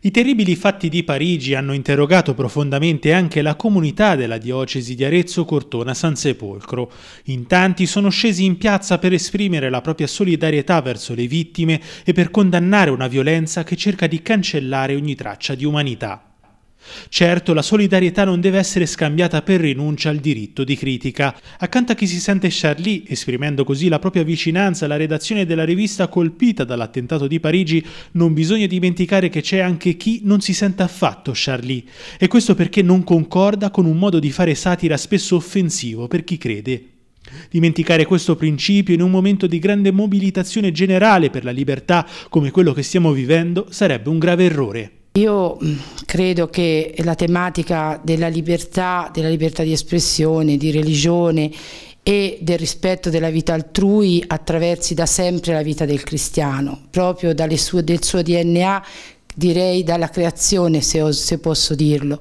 I terribili fatti di Parigi hanno interrogato profondamente anche la comunità della diocesi di Arezzo Cortona San Sepolcro. In tanti sono scesi in piazza per esprimere la propria solidarietà verso le vittime e per condannare una violenza che cerca di cancellare ogni traccia di umanità. Certo, la solidarietà non deve essere scambiata per rinuncia al diritto di critica. Accanto a chi si sente Charlie, esprimendo così la propria vicinanza alla redazione della rivista colpita dall'attentato di Parigi, non bisogna dimenticare che c'è anche chi non si sente affatto Charlie. E questo perché non concorda con un modo di fare satira spesso offensivo per chi crede Dimenticare questo principio in un momento di grande mobilitazione generale per la libertà come quello che stiamo vivendo sarebbe un grave errore. Io credo che la tematica della libertà, della libertà di espressione, di religione e del rispetto della vita altrui attraversi da sempre la vita del cristiano, proprio sue, del suo DNA direi dalla creazione se, se posso dirlo.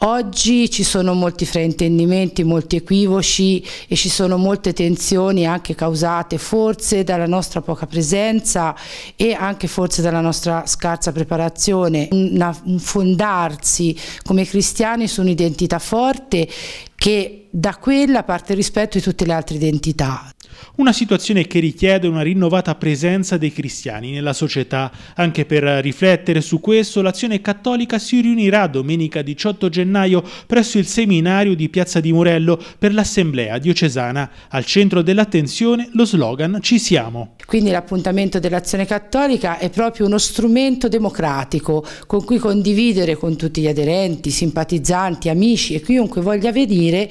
Oggi ci sono molti fraintendimenti, molti equivoci e ci sono molte tensioni anche causate forse dalla nostra poca presenza e anche forse dalla nostra scarsa preparazione, Una, un fondarsi come cristiani su un'identità forte che da quella parte rispetto di tutte le altre identità. Una situazione che richiede una rinnovata presenza dei cristiani nella società. Anche per riflettere su questo, l'Azione Cattolica si riunirà domenica 18 gennaio presso il seminario di Piazza di Morello per l'Assemblea diocesana. Al centro dell'attenzione lo slogan Ci siamo. Quindi l'appuntamento dell'Azione Cattolica è proprio uno strumento democratico con cui condividere con tutti gli aderenti, simpatizzanti, amici e chiunque voglia venire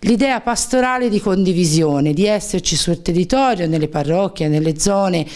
l'idea pastorale di condivisione, di esserci sul territorio, nelle parrocchie, nelle zone